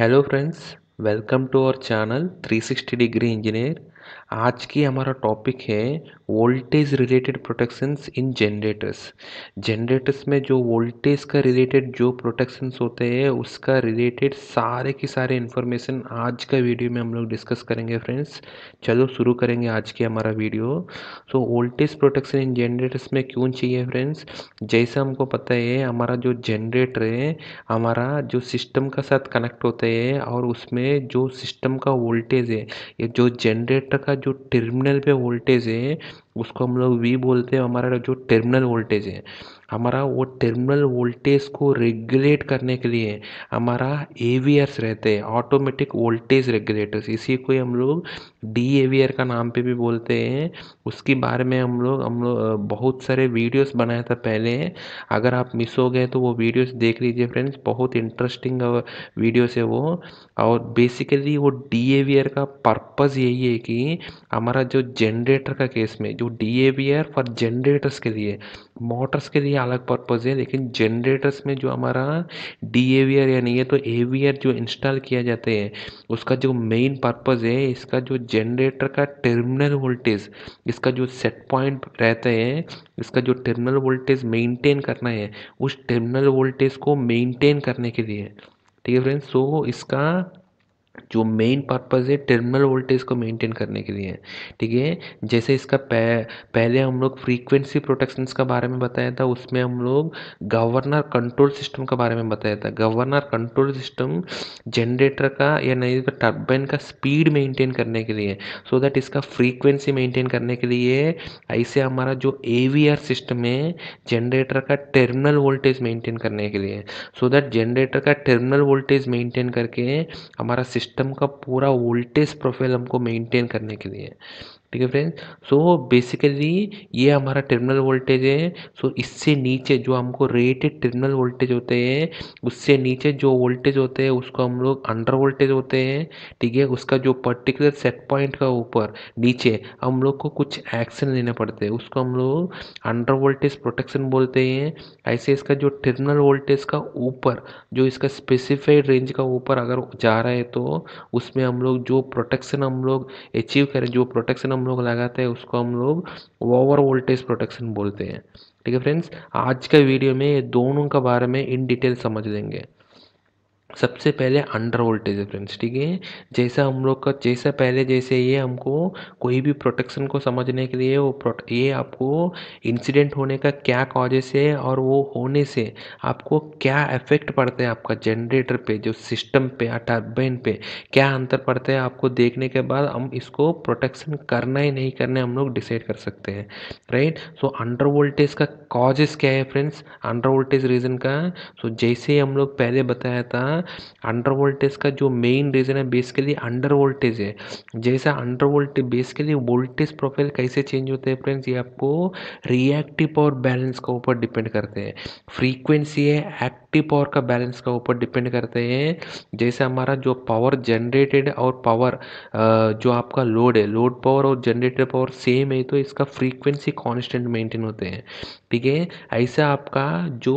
hello friends welcome to our channel 360 degree engineer आज की हमारा टॉपिक है voltage related protections in generators generators में जो वोल्टेज का रिलेटेड जो प्रोटेक्शंस होते हैं उसका रिलेटेड सारे की सारे इन्फॉर्मेशन आज का वीडियो में हम लोग डिस्कस करेंगे फ्रेंड्स चलो शुरू करेंगे आज की हमारा video so voltage protection in generators में क्यों चाहिए फ्रेंड्स जैसा हमको पता है हमारा जो जनरेटर है हमारा जो सिस्टम का साथ कनेक्ट होता है और उसमें जो सिस्टम का वोल्टेज है ये जो जनरेटर का जो टर्मिनल पे वोल्टेज है उसको हम लोग वी बोलते हैं हमारा जो टर्मिनल वोल्टेज है हमारा वो टर्मिनल वोल्टेज को रेगुलेट करने के लिए हमारा एवीएस रहते हैं ऑटोमेटिक वोल्टेज रेगुलेटर्स इसी को हम लोग डी एवियर का नाम पे भी बोलते हैं उसके बारे में हम लोग हम लोग बहुत सारे वीडियोस बनाया था पहले अगर आप मिस हो गए तो वो वीडियोस देख लीजिए फ्रेंड्स बहुत इंटरेस्टिंग वीडियोस है वो और बेसिकली वो डी एवियर का पर्पज़ यही है कि हमारा जो जनरेटर का केस में जो डी एवियर फॉर जनरेटर्स के लिए मोटर्स के लिए अलग पर्पज़ है लेकिन जनरेटर्स में जो हमारा डीएवीआर यानी ये तो एवीआर जो इंस्टॉल किया जाते हैं उसका जो मेन पर्पज़ है इसका जो जनरेटर का टर्मिनल वोल्टेज इसका जो सेट पॉइंट रहता है इसका जो टर्मिनल वोल्टेज मेंटेन करना है उस टर्मिनल वोल्टेज को मेंटेन करने के लिए ठीक है फ्रेंड्स सो इसका जो मेन पर्पज़ है टर्मिनल वोल्टेज को मेंटेन करने के लिए है ठीक है जैसे इसका पहले हम लोग फ्रीक्वेंसी प्रोटेक्शंस का बारे में बताया था उसमें हम लोग गवर्नर कंट्रोल सिस्टम के बारे में बताया था गवर्नर कंट्रोल सिस्टम जनरेटर का या नहीं तो टर्बाइन का स्पीड मेंटेन करने के लिए सो so दैट इसका फ्रीक्वेंसी मेंटेन करने के लिए ऐसे हमारा जो ए सिस्टम है जनरेटर का टर्मिनल वोल्टेज मेंटेन करने के लिए सो दैट जनरेटर का टर्मिनल वोल्टेज मेंटेन करके हमारा सिस्टम सिस्टम का पूरा वोल्टेज प्रोफ़ाइल हमको मेंटेन करने के लिए ठीक है फ्रेंड्स सो बेसिकली ये हमारा टर्मिनल वोल्टेज है सो so, इससे नीचे जो हमको रेटेड टर्मिनल वोल्टेज होते हैं उससे नीचे जो वोल्टेज होते हैं उसको हम लोग अंडर वोल्टेज होते हैं ठीक है उसका जो पर्टिकुलर सेट पॉइंट का ऊपर नीचे हम लोग को कुछ एक्शन लेने पड़ते हैं उसको हम लोग अंडर वोल्टेज प्रोटेक्शन बोलते हैं ऐसे इसका जो टर्मिनल वोल्टेज का ऊपर जो इसका स्पेसिफाइड रेंज का ऊपर अगर जा रहा है तो उसमें हम लोग जो प्रोटेक्शन हम लोग अचीव करें जो प्रोटेक्शन हम लोग लगाते हैं उसको हम लोग ओवर वोल्टेज प्रोटेक्शन बोलते हैं ठीक है फ्रेंड्स आज के वीडियो में ये दोनों के बारे में इन डिटेल समझ लेंगे सबसे पहले अंडर वोल्टेज है फ्रेंड्स ठीक है जैसा हम लोग का जैसा पहले जैसे ये हमको कोई भी प्रोटेक्शन को समझने के लिए वो ये आपको इंसिडेंट होने का क्या कॉजेस है और वो होने से आपको क्या इफेक्ट पड़ता है आपका जनरेटर पे जो सिस्टम पे टर्बाइन पे क्या अंतर पड़ता है आपको देखने के बाद हम इसको प्रोटेक्शन करना ही नहीं करना हम लोग डिसाइड कर सकते हैं राइट सो अंडर वोल्टेज का कॉजेस क्या है फ्रेंड्स अंडर वोल्टेज रीज़न का सो so, जैसे हम लोग पहले बताया था ना अंडर वोल्टेज का जो मेन रीज़न है बेसिकली अंडर वोल्टेज है जैसा under voltage basically voltage profile कैसे चेंज होते हैं फ्रेंड्स ये आपको रिएक्टिव पावर बैलेंस के ऊपर डिपेंड करते हैं फ्रीक्वेंसी है एक्टिव पावर का बैलेंस के ऊपर डिपेंड करते हैं जैसे हमारा जो पावर जनरेटेड और पावर जो आपका लोड है लोड पावर और जनरेटेड पावर सेम है तो इसका फ्रीक्वेंसी कॉन्स्टेंट मेंटेन होते हैं ठीक है ऐसा आपका जो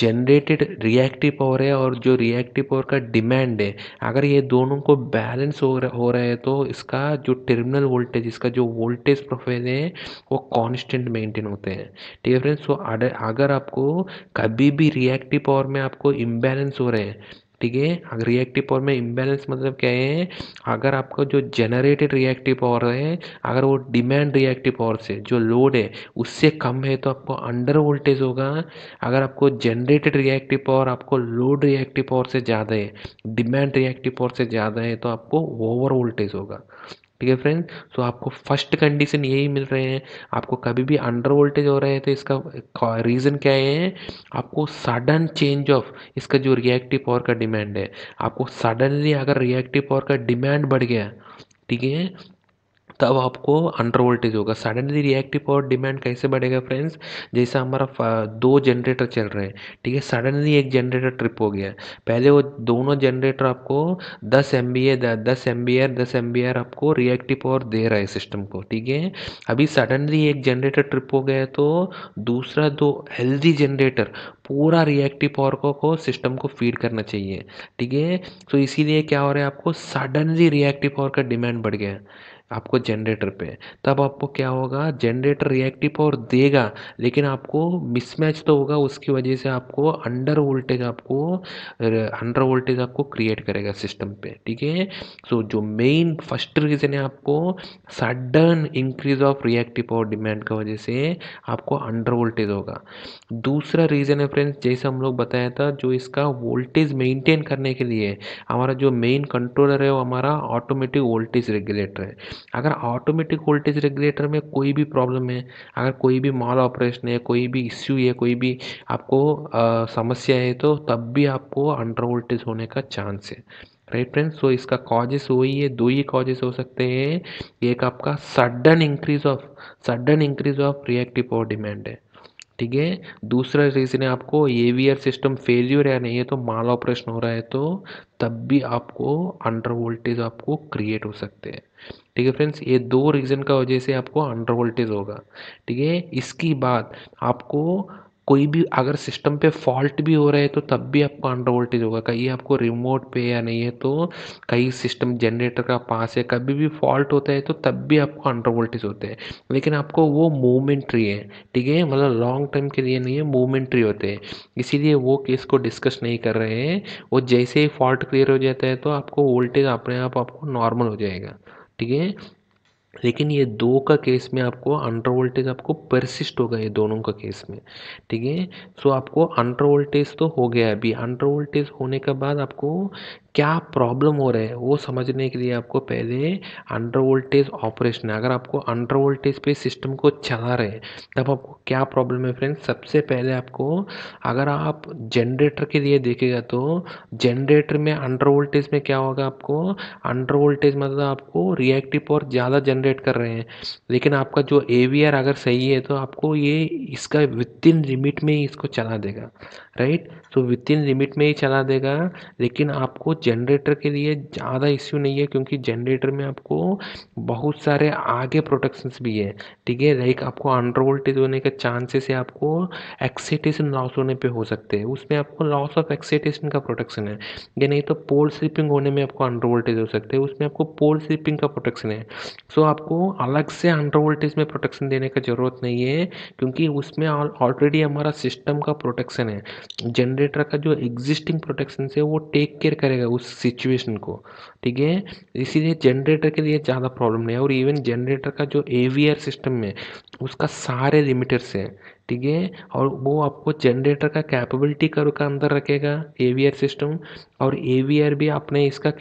जनरेटेड रिएक्टिव पावर है और जो रिएक्टिव पावर का डिमांड है अगर ये दोनों को बैलेंस हो रहा हो रहा है तो इसका जो टर्मिनल वोल्टेज इसका जो वोल्टेज प्रोफाइल है वो कांस्टेंट मेंटेन होते हैं ठीक है फ्रेंड्स तो अगर आपको कभी भी रिएक्टिव पावर में आपको इम्बैलेंस हो रहे हैं ठीक है रिएक्टिव पावर में इम्बेलेंस मतलब क्या है अगर आपको जो जनरेटेड रिएक्टिव पावर है अगर वो डिमांड रिएक्टिव पावर से जो लोड है उससे कम है तो आपको अंडर वोल्टेज होगा अगर आपको जनरेटेड रिएक्टिव पावर आपको लोड रिएक्टिव पावर से ज़्यादा है डिमांड रिएक्टिव पावर से ज़्यादा है तो आपको ओवर वोल्टेज होगा ठीक है फ्रेंड्स सो आपको फर्स्ट कंडीशन यही मिल रहे हैं आपको कभी भी अंडर वोल्टेज हो रहे हैं तो इसका रीज़न क्या है आपको सडन चेंज ऑफ इसका जो रिएक्टिव पावर का डिमांड है आपको सडनली अगर रिएक्टिव पावर का डिमांड बढ़ गया ठीक है तब आपको अंडर वोल्टेज होगा सडनली रिएक्टिव पावर डिमांड कैसे बढ़ेगा फ्रेंड्स जैसे हमारा दो जनरेटर चल रहे हैं ठीक है सडनली एक जनरेटर ट्रिप हो गया पहले वो दोनों जनरेटर आपको दस एम बी ए दस एम बी आर दस एम बी आर आपको रिएक्टिव पावर दे रहा है सिस्टम को ठीक है अभी सडनली एक जनरेटर ट्रिप हो गया तो दूसरा दो हेल्दी जनरेटर पूरा रिएक्टिव पावर को, को सिस्टम को फीड करना चाहिए ठीक है तो इसीलिए क्या हो रहा है आपको सडनली रिएक्टिव पावर का डिमांड बढ़ गया आपको जनरेटर पे तब आपको क्या होगा जनरेटर रिएक्टिव पावर देगा लेकिन आपको मिसमैच तो होगा उसकी वजह से आपको अंडर वोल्टेज आपको अंडर वोल्टेज आपको क्रिएट करेगा सिस्टम पे ठीक है सो जो मेन फर्स्ट रीज़न है आपको sudden increase of reactive power demand की वजह से आपको अंडर वोल्टेज होगा दूसरा रीज़न है फ्रेंड्स जैसे हम लोग बताया था जो इसका वोल्टेज मेंटेन करने के लिए हमारा जो मेन कंट्रोलर है वो हमारा ऑटोमेटिक वोल्टेज रेगुलेटर है अगर ऑटोमेटिक वोल्टेज रेगुलेटर में कोई भी प्रॉब्लम है अगर कोई भी मॉल ऑपरेशन है कोई भी इश्यू है कोई भी आपको आ, समस्या है तो तब भी आपको अंडर वोल्टेज होने का चांस है राइट फ्रेंड्स सो इसका कॉजेस वही है दो ही कॉजेस हो सकते हैं एक आपका sudden increase of sudden increase of reactive power demand है ठीक है दूसरा रीज़न है आपको एवीआर सिस्टम फेल्यूर या नहीं है तो माल ऑपरेशन हो रहा है तो तब भी आपको अंडर वोल्टेज आपको क्रिएट हो सकते हैं ठीक है फ्रेंड्स ये दो रीज़न का वजह से आपको अंडर वोल्टेज होगा ठीक है इसकी बात आपको कोई भी अगर सिस्टम पे फॉल्ट भी हो रहा है तो तब भी आपको अंडर वोल्टेज होगा कहीं आपको रिमोट पे या नहीं है तो कहीं सिस्टम जनरेटर का पास है कभी भी फॉल्ट होता है तो तब भी आपको अंडर वोल्टेज होते हैं लेकिन आपको वो मोमेंट्री है ठीक है मतलब लॉन्ग टर्म के लिए नहीं है मोमेंट्री होते हैं इसीलिए वो केस को डिस्कस नहीं कर रहे हैं वो जैसे ही फॉल्ट क्लियर हो जाता है तो आपको वोल्टेज अपने आप आपको नॉर्मल हो जाएगा ठीक है लेकिन ये दो का केस में आपको अंडर वोल्टेज आपको परसिस्ट होगा ये दोनों का केस में ठीक है सो आपको अंडर वोल्टेज तो हो गया अभी अंडर वोल्टेज होने के बाद आपको क्या प्रॉब्लम हो रहा है वो समझने के लिए आपको पहले अंडर वोल्टेज ऑपरेशन अगर आपको अंडर वोल्टेज पे सिस्टम को चला रहे हैं तब आपको क्या प्रॉब्लम है फ्रेंड्स सबसे पहले आपको अगर आप जनरेटर के लिए देखेगा तो जनरेटर में अंडर वोल्टेज में क्या होगा आपको अंडर वोल्टेज मतलब आपको रिएक्टिव पावर ज़्यादा जनरेट कर रहे हैं लेकिन आपका जो ए अगर सही है तो आपको ये इसका विद इन लिमिट में ही इसको चला देगा राइट तो विद इन लिमिट में ही चला देगा लेकिन आपको जनरेटर के लिए ज़्यादा इश्यू नहीं है क्योंकि जनरेटर में आपको बहुत सारे आगे प्रोटेक्शंस भी है ठीक है लाइक आपको अंडर वोल्टेज होने के चांसेस है आपको एक्सीटेशन लॉस होने पे हो सकते हैं उसमें आपको लॉस ऑफ एक्सीटेशन का प्रोटेक्शन है या नहीं तो पोल स्लिपिंग होने में आपको अंडर वोल्टेज हो सकते हैं उसमें आपको पोल स्लिपिंग का प्रोटेक्शन है सो आपको अलग से अंडर वोल्टेज में प्रोटेक्शन देने का ज़रूरत नहीं है क्योंकि उसमें ऑलरेडी हमारा सिस्टम का प्रोटेक्शन है जनरेटर का जो एग्जिस्टिंग प्रोटेक्शन है वो टेक केयर करेगा उस सिचुएशन को ठीक है इसीलिए जनरेटर के लिए ज़्यादा प्रॉब्लम नहीं है और इवन जनरेटर का जो एवीआर सिस्टम है उसका सारे लिमिटर्स हैं ठीक है और वो आपको जनरेटर का कैपेबिलिटी कर का अंदर रखेगा एवीआर सिस्टम और एवीआर भी अपने इसका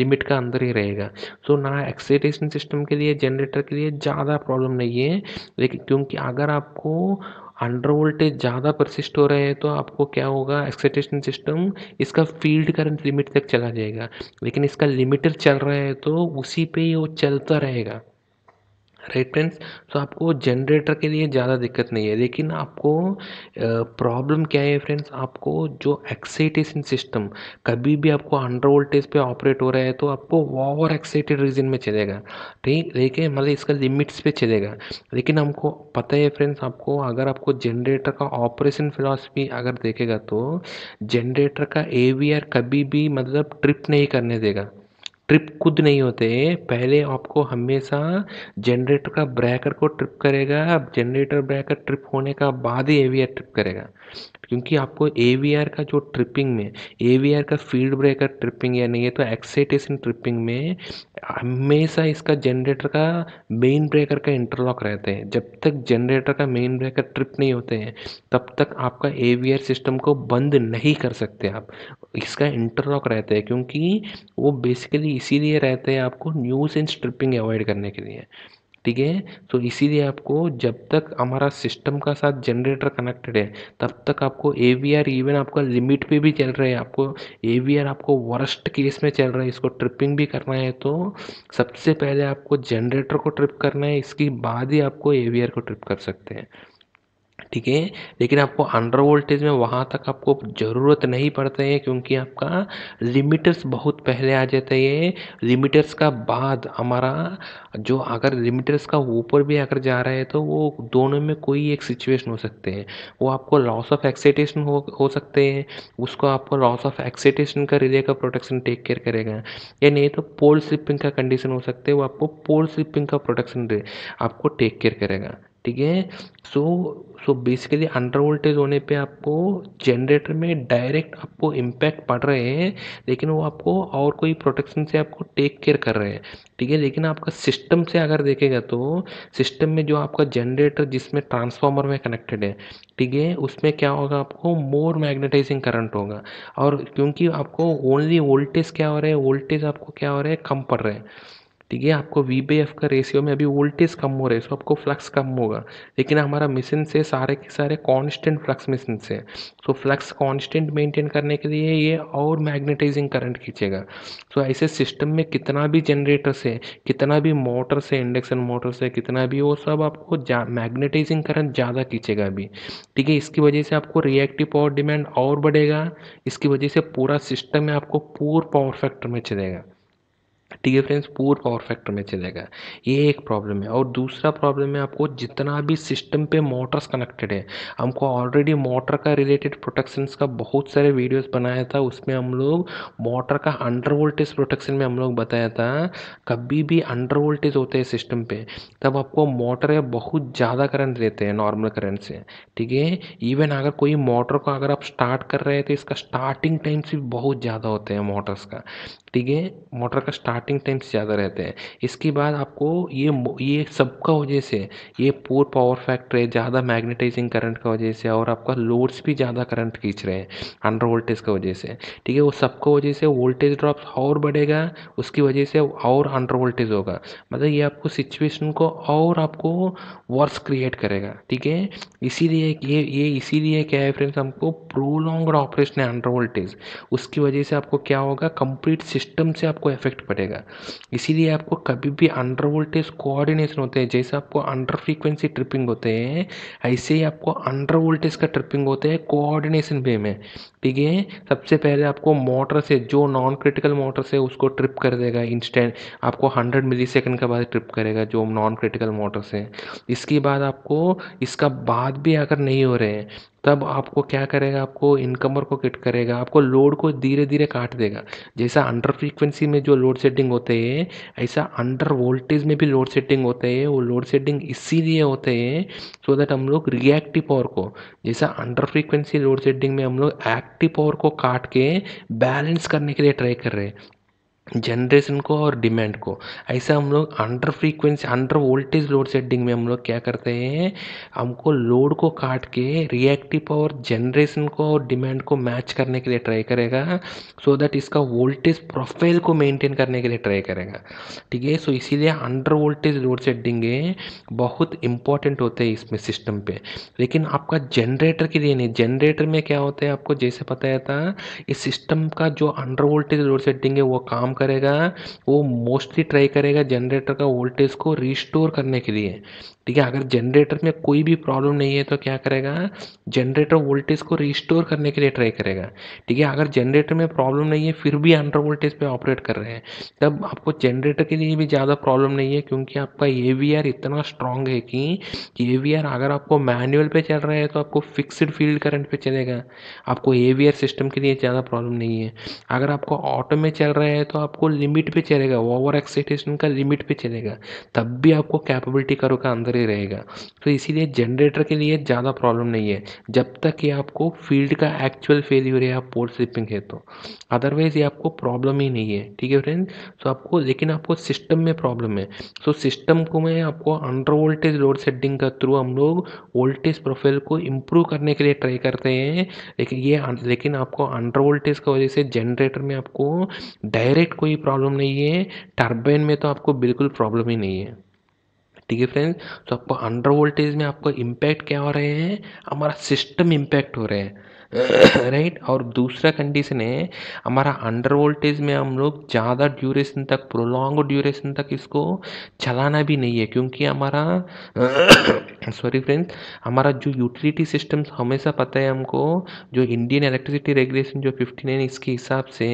लिमिट का अंदर ही रहेगा सो ना एक्साइटेशन सिस्टम के लिए जनरेटर के लिए ज़्यादा प्रॉब्लम नहीं है लेकिन क्योंकि अगर आपको अंडर वोल्टेज ज़्यादा परसिस्ट हो रहे हैं तो आपको क्या होगा एक्साइटेशन सिस्टम इसका फील्ड करंट लिमिट तक चला जाएगा लेकिन इसका लिमिटर चल रहा है तो उसी पे वो चलता रहेगा राइट फ्रेंड्स तो आपको जनरेटर के लिए ज़्यादा दिक्कत नहीं है लेकिन आपको प्रॉब्लम क्या है फ्रेंड्स आपको जो एक्साइटेशन सिस्टम कभी भी आपको अंडर वोल्टेज पे ऑपरेट हो रहा है तो आपको ओवर एक्साइटेड रीजन में चलेगा ठीक लेकिन मतलब इसका लिमिट्स पे चलेगा लेकिन हमको पता है फ्रेंड्स आपको अगर आपको जनरेटर का ऑपरेशन फिलासफी अगर देखेगा तो जनरेटर का ए कभी भी मतलब ट्रिप नहीं करने देगा ट्रिप खुद नहीं होते पहले आपको हमेशा जनरेटर का ब्रेकर को ट्रिप करेगा जनरेटर ब्रेकर ट्रिप होने का बाद ही एवीआर ट्रिप करेगा क्योंकि आपको ए का जो ट्रिपिंग में ए का फील्ड ब्रेकर ट्रिपिंग या नहीं है तो एक्साइटेशन ट्रिपिंग में हमेशा इसका जनरेटर का मेन ब्रेकर का इंटरलॉक रहते हैं जब तक जनरेटर का मेन ब्रेकर ट्रिप नहीं होते हैं तब तक आपका ए सिस्टम को बंद नहीं कर सकते आप इसका इंटरलॉक रहता है क्योंकि वो बेसिकली इसीलिए रहते हैं आपको न्यूज एंड स्ट्रिपिंग अवॉइड करने के लिए ठीक है तो इसीलिए आपको जब तक हमारा सिस्टम का साथ जनरेटर कनेक्टेड है तब तक आपको ए वी आर इवन आपका लिमिट पे भी चल रहा है आपको ए वी आर आपको वर्स्ट केस में चल रहा है इसको ट्रिपिंग भी करना है तो सबसे पहले आपको जनरेटर को ट्रिप करना है इसके बाद ही आपको ए वी आर को ट्रिप कर सकते हैं ठीक है लेकिन आपको अंडर वोल्टेज में वहाँ तक आपको ज़रूरत नहीं पड़ता है क्योंकि आपका लिमिटर्स बहुत पहले आ जाते हैं लिमिटर्स का बाद हमारा जो अगर लिमिटर्स का ऊपर भी अगर जा रहा है तो वो दोनों में कोई एक सिचुएशन हो सकते हैं वो आपको लॉस ऑफ एक्साइटेशन हो हो सकते हैं उसको आपको लॉस ऑफ एक्साइटेशन का रिले का प्रोटेक्शन टेक केयर करेगा या नहीं तो पोल स्लिपिंग का कंडीशन हो सकते है वो आपको पोल स्लिपिंग का प्रोटेक्शन आपको टेक केयर करेगा ठीक है so so basically under voltage होने पे आपको जनरेटर में डायरेक्ट आपको इम्पैक्ट पड़ रहे हैं लेकिन वो आपको और कोई प्रोटेक्शन से आपको टेक केयर कर रहे हैं ठीक है लेकिन आपका सिस्टम से अगर देखेगा तो सिस्टम में जो आपका जनरेटर जिसमें ट्रांसफार्मर में कनेक्टेड है ठीक है उसमें क्या होगा आपको मोर मैग्नेटाइजिंग करंट होगा और क्योंकि आपको ओनली वोल्टेज क्या हो रहा है वोल्टेज आपको क्या हो रहा है कम पड़ रहे हैं ठीक है आपको वी बी एफ का रेशियो में अभी वोल्टेज कम हो रहे सो आपको फ्लक्स कम होगा लेकिन हमारा मिशन से सारे के सारे कांस्टेंट फ्लक्स मिशन से सो फ्लक्स कांस्टेंट मेंटेन करने के लिए ये और मैग्नेटाइजिंग करंट खींचेगा सो ऐसे सिस्टम में कितना भी जनरेटर से कितना भी मोटर से इंडक्शन मोटर से कितना भी वो सब आपको मैग्नेटाइजिंग करंट ज़्यादा खींचेगा अभी ठीक है इसकी वजह से आपको रिएक्टिव पावर डिमांड और बढ़ेगा इसकी वजह से पूरा सिस्टम में आपको पूर पावर फैक्टर में चलेगा ठीक है फ्रेंड्स पूर पावर फैक्टर में चलेगा ये एक प्रॉब्लम है और दूसरा प्रॉब्लम है आपको जितना भी सिस्टम पे मोटर्स कनेक्टेड है हमको ऑलरेडी मोटर का रिलेटेड प्रोटेक्शंस का बहुत सारे वीडियोस बनाया था उसमें हम लोग मोटर का अंडर वोल्टेज प्रोटेक्शन में हम लोग बताया था कभी भी अंडर वोल्टेज होते हैं सिस्टम पे तब आपको मोटर बहुत ज़्यादा करंट देते हैं नॉर्मल करंट से ठीक है इवन अगर कोई मोटर को अगर आप स्टार्ट कर रहे हैं तो इसका स्टार्टिंग टाइम से बहुत ज़्यादा होते हैं मोटर्स का ठीक है मोटर का स्टार्टिंग स्टार्टिंग टाइम्स ज़्यादा रहते हैं इसके बाद आपको ये ये सबका वजह से ये पोर पावर फैक्टर है ज़्यादा मैग्नेटाइजिंग करंट का वजह से और आपका लोड्स भी ज़्यादा करंट खींच रहे हैं अंडर वोल्टेज का वजह से ठीक है वो सबका वजह से वोल्टेज ड्रॉप और बढ़ेगा उसकी वजह से और अंडर वोल्टेज होगा मतलब ये आपको सिचुएशन को और आपको वर्स क्रिएट करेगा ठीक है इसीलिए ये ये इसीलिए क्या है फ्रेंड्स हमको प्रोलॉन्ग ऑपरेशन है अंडर वोल्टेज उसकी वजह से आपको क्या होगा कंप्लीट सिस्टम से आपको इफेक्ट पड़ेगा है इसीलिए आपको कभी भी अंडर वोल्टेज कोऑर्डिनेशन होते हैं जैसे आपको अंडर फ्रीक्वेंसी ट्रिपिंग होते हैं ऐसे ही आपको अंडर वोल्टेज का ट्रिपिंग होते हैं कोऑर्डिनेशन वे में ठीक है सबसे पहले आपको मोटर से जो नॉन क्रिटिकल मोटर से उसको ट्रिप कर देगा इंस्टेंट आपको हंड्रेड मिली सेकेंड के बाद ट्रिप करेगा जो नॉन क्रिटिकल मोटर से इसके बाद आपको इसका बाद भी अगर नहीं हो रहे हैं तब आपको क्या करेगा आपको इनकमर को किट करेगा आपको लोड को धीरे धीरे काट देगा जैसा अंडर फ्रीक्वेंसी में जो लोड सेटिंग होते हैं ऐसा अंडर वोल्टेज में भी लोड सेटिंग होते हैं वो लोड सेटिंग इसीलिए होते हैं सो दैट हम लोग रिएक्टिव पावर को जैसा अंडर फ्रीक्वेंसी लोड सेटिंग में हम लोग एक्टिव पावर को काट के बैलेंस करने के लिए ट्राई कर रहे हैं जनरेशन को और डिमांड को ऐसा हम लोग under frequency under voltage load setting में हम लोग क्या करते हैं हमको लोड को काट के रिएक्टिव पावर जनरेशन को और डिमांड को मैच करने के लिए ट्राई करेगा सो so दैट इसका वोल्टेज प्रोफाइल को मेंटेन करने के लिए ट्राई करेगा ठीक है सो इसीलिए अंडर वोल्टेज लोड सेटिंग बहुत इंपॉर्टेंट होते हैं इसमें सिस्टम पर लेकिन आपका जनरेटर के लिए नहीं जनरेटर में क्या होता है आपको जैसे बताया था इस सिस्टम का जो अंडर वोल्टेज लोड सेटिंग है वो काम करेगा वो मोस्टली ट्राई करेगा जनरेटर का वोल्टेज को रिस्टोर करने के लिए ठीक है अगर जनरेटर में कोई भी प्रॉब्लम नहीं है तो क्या करेगा जनरेटर वोल्टेज को रिस्टोर करने के लिए ट्राई करेगा ठीक है अगर जनरेटर में प्रॉब्लम नहीं है फिर भी अंडर वोल्टेज पे ऑपरेट कर रहे हैं तब आपको जनरेटर के लिए भी ज़्यादा प्रॉब्लम नहीं है क्योंकि आपका ए इतना स्ट्रांग है कि ए अगर आपको मैनुअल पर चल रहा है तो आपको फिक्सड फील्ड करंट पर चलेगा आपको ए सिस्टम के लिए ज़्यादा प्रॉब्लम नहीं है अगर आपको ऑटो में चल रहा है तो आपको लिमिट पर चलेगा ओवर एक्साइटेशन का लिमिट पर चलेगा तब भी आपको कैपेबिलिटी करो का अंदर कर ही रहेगा तो इसीलिए जनरेटर के लिए ज़्यादा प्रॉब्लम नहीं है जब तक कि आपको फील्ड का एक्चुअल फेल्यूर है आप पोर्ट स्लिपिंग है तो अदरवाइज़ ये आपको प्रॉब्लम ही नहीं है ठीक है फ्रेंड सो तो आपको लेकिन आपको सिस्टम में प्रॉब्लम है सो सिस्टम को मैं आपको अंडर वोल्टेज लोड सेटिंग का थ्रू हम लोग वोल्टेज प्रोफाइल को इम्प्रूव करने के लिए ट्राई करते हैं लेकिन ये लेकिन आपको अंडर वोल्टेज की वजह से जनरेटर में आपको डायरेक्ट कोई प्रॉब्लम नहीं है टर्बाइन में तो आपको बिल्कुल प्रॉब्लम ही नहीं है ठीक है फ्रेंड्स तो आपको अंडर वोल्टेज में आपको इम्पैक्ट क्या हो रहे हैं हमारा सिस्टम इम्पैक्ट हो रहे हैं राइट और दूसरा कंडीशन है हमारा अंडर वोल्टेज में हम लोग ज़्यादा ड्यूरेशन तक प्रोलॉन्ग ड्यूरेशन तक इसको चलाना भी नहीं है क्योंकि हमारा सॉरी फ्रेंड्स हमारा जो यूटिलिटी सिस्टम हमेशा पता है हमको जो इंडियन इलेक्ट्रिसिटी रेगुलेशन जो फिफ्टी नाइन इसके हिसाब से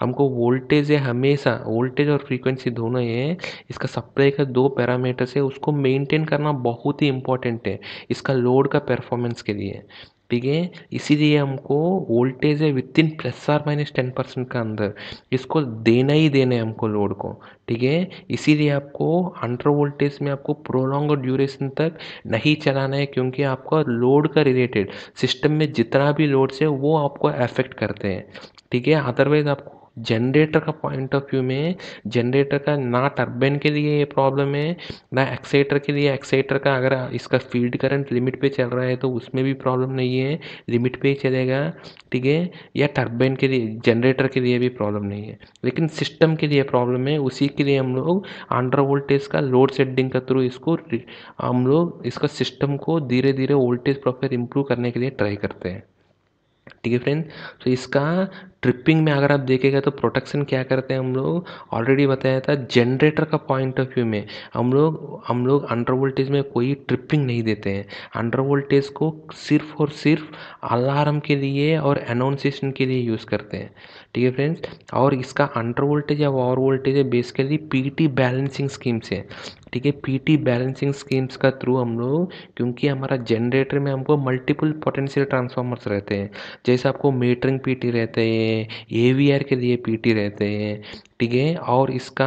हमको वोल्टेज है हमेशा वोल्टेज और फ्रीक्वेंसी दोनों है इसका सप्लाई का दो पैरामीटर्स है उसको मेनटेन करना बहुत ही इंपॉर्टेंट है इसका लोड का परफॉर्मेंस के लिए ठीक है इसीलिए हमको वोल्टेज है within plus or minus ten percent का अंदर इसको देना ही देना है हमको लोड को ठीक है इसीलिए आपको अंडर वोल्टेज में आपको प्रोलॉन्ग ड्यूरेशन तक नहीं चलाना है क्योंकि आपका लोड का रिलेटेड सिस्टम में जितना भी लोड्स है वो आपको अफेक्ट करते हैं ठीक है अदरवाइज आपको जनरेटर का पॉइंट ऑफ व्यू में जनरेटर का ना टर्बाइन के लिए ये प्रॉब्लम है ना एक्सेटर के लिए एक्सेटर का अगर इसका फील्ड करंट लिमिट पे चल रहा है तो उसमें भी प्रॉब्लम नहीं है लिमिट पे ही चलेगा ठीक है या टर्बाइन के लिए जनरेटर के लिए भी प्रॉब्लम नहीं है लेकिन सिस्टम के लिए प्रॉब्लम है उसी के लिए हम लोग अंडर वोल्टेज का लोड सेटिंग का थ्रू इसको हम लोग इसका सिस्टम को धीरे धीरे वोल्टेज प्रॉपर इम्प्रूव करने के लिए ट्राई करते हैं ठीक है फ्रेंड तो इसका ट्रिपिंग में अगर आप देखेगा तो प्रोटेक्शन क्या करते हैं हम लोग ऑलरेडी बताया था जनरेटर का पॉइंट ऑफ व्यू में हम लोग हम लोग अंडर वोल्टेज में कोई ट्रिपिंग नहीं देते हैं अंडर वोल्टेज को सिर्फ और सिर्फ अलार्म के लिए और अनाउंसेशन के लिए यूज़ करते हैं ठीक है फ्रेंड्स और इसका अंडर वोल्टेज या ओवर वोल्टेज है बेसिकली पीटी बैलेंसिंग स्कीम से ठीक है पीटी बैलेंसिंग स्कीम्स का थ्रू हम लोग क्योंकि हमारा जनरेटर में हमको मल्टीपल पोटेंशियल ट्रांसफार्मर्स रहते हैं जैसे आपको मीटरिंग पीटी रहते हैं एवीआर के लिए पीटी रहते हैं ठीक है और इसका